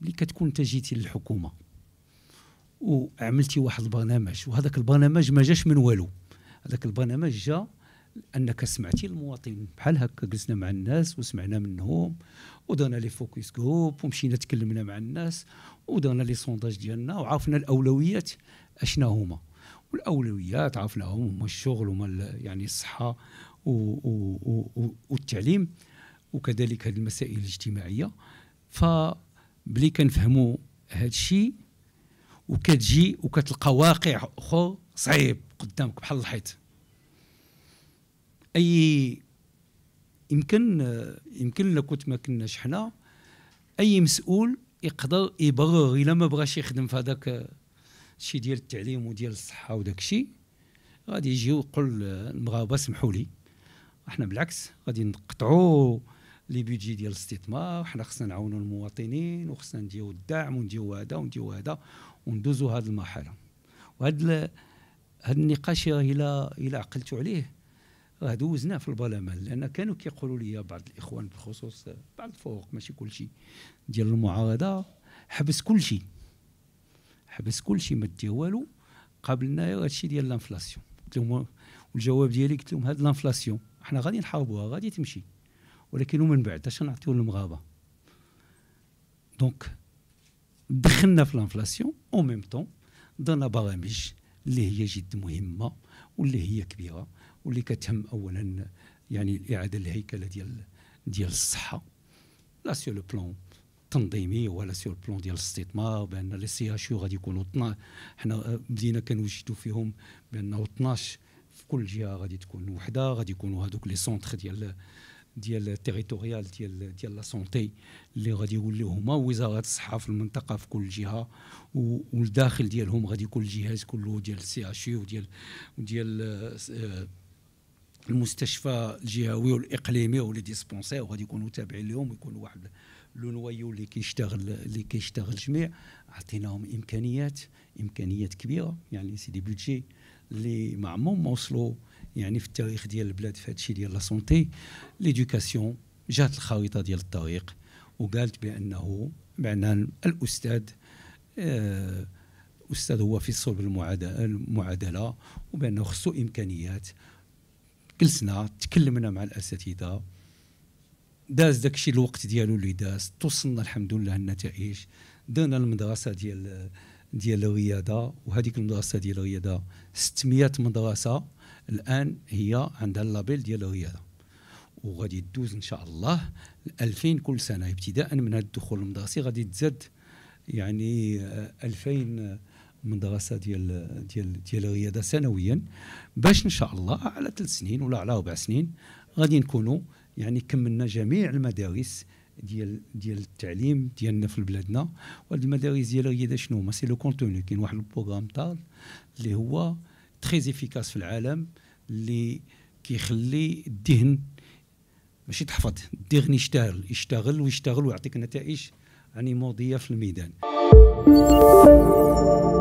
ملي كتكون انت جيتي للحكومه وعملتي واحد البرنامج وهذاك البرنامج ما جاش من والو هذاك البرنامج جا انك سمعتي المواطن بحال هكا جلسنا مع الناس وسمعنا منهم ودرنا لي فوكس جروب ومشينا تكلمنا مع الناس ودرنا لي سونداج ديالنا وعرفنا الاولويات اشنا هما والاولويات عارف لهم هما الشغل هما يعني الصحه والتعليم وكذلك هذه المسائل الاجتماعيه فبلي كنفهموا هذا الشيء وكتجي وكتلقى واقع اخر صعيب قدامك بحال الحيط اي يمكن يمكن لو كنت ما كناش حنا اي مسؤول يقدر يبرر الا ما بغاش يخدم في هذاك شي ديال التعليم وديال الصحه وداك الشيء غادي يجي ويقول المغاربه سمحوا لي احنا بالعكس غادي نقطعوا لي بيجي ديال الاستثمار وحنا خصنا نعاونوا المواطنين وخصنا نديو الدعم ونديو هذا ونديو هذا وندوزوا هذه المرحله وهذا هذا النقاش الى الى عقلت عليه راه دوزناه في البرلمان لان كانوا كيقولوا لي بعض الاخوان بالخصوص بعض الفوق ماشي كل شيء ديال المعارضه حبس كل شيء حبس كلشي ما ديه والو قابلنا الشيء ديال الانفلاسيون قلت لهم والجواب ديالي قلت لهم هاد الانفلاسيون حنا غادي نحاربوها غادي تمشي ولكن ومن بعد اش نعطيو للمغاربه دونك دخلنا في الانفلاسيون او ميم طون درنا برامج اللي هي جد مهمه واللي هي كبيره واللي كتهم اولا يعني اعاده الهيكله ديال ديال الصحه لا سيو لو بلون تنظيمي ولا سي بلون ديال الاستثمار بان لي سي اش يو غادي يكونوا 12 حنا بدينا كنوجدوا فيهم بانه 12 في كل جهه غادي تكون وحده غادي يكونوا هذوك لي سونتر ديال ديال التيريتوريال ديال ديال لا سونتي اللي غادي يوليو هما وزارات الصحه في المنطقه في كل جهه والداخل ديالهم غادي يكون الجهاز كله ديال سي اش يو وديال وديال المستشفى الجهوي والاقليمي ولي ديسبونسير وغادي يكونوا تابعين لهم ويكونوا واحد لو نوايو اللي كيشتغل اللي كيشتغل جميع عطيناهم امكانيات امكانيات كبيره يعني سي دي بودجي اللي ما عمرهم ما وصلوا يعني في التاريخ ديال البلاد في الشيء ديال لا سونتي ليدوكاسيون جات الخريطه ديال الطريق وقالت بانه بان الاستاذ آه استاذ هو في صلب المعادله وبانه خصو امكانيات جلسنا تكلمنا مع الاساتذه داز داكشي الوقت ديالو اللي داز توصلنا الحمد لله النتائج درنا المدرسه ديال ديال الرياضه وهذيك المدرسه ديال الرياضه 600 مدرسه الان هي عندها اللابيل ديال الرياضه وغادي تدوز ان شاء الله 2000 كل سنه ابتداء من هذا الدخول المدرسي غادي تزاد يعني 2000 آه، مدرسه ديال ديال ديال الرياضه سنويا باش ان شاء الله على ثلاث سنين ولا على اربع سنين غادي نكونوا يعني كملنا جميع المدارس ديال ديال التعليم ديالنا في بلادنا وهاد المدارس ديال الرياضه شنو هما سي لو كونتوني كاين واحد البروغرام طال اللي هو تري افيكاس في العالم اللي كيخلي الذهن ماشي تحفظ الذهن يشتغل يشتغل ويشتغل ويعطيك نتائج يعني مرضيه في الميدان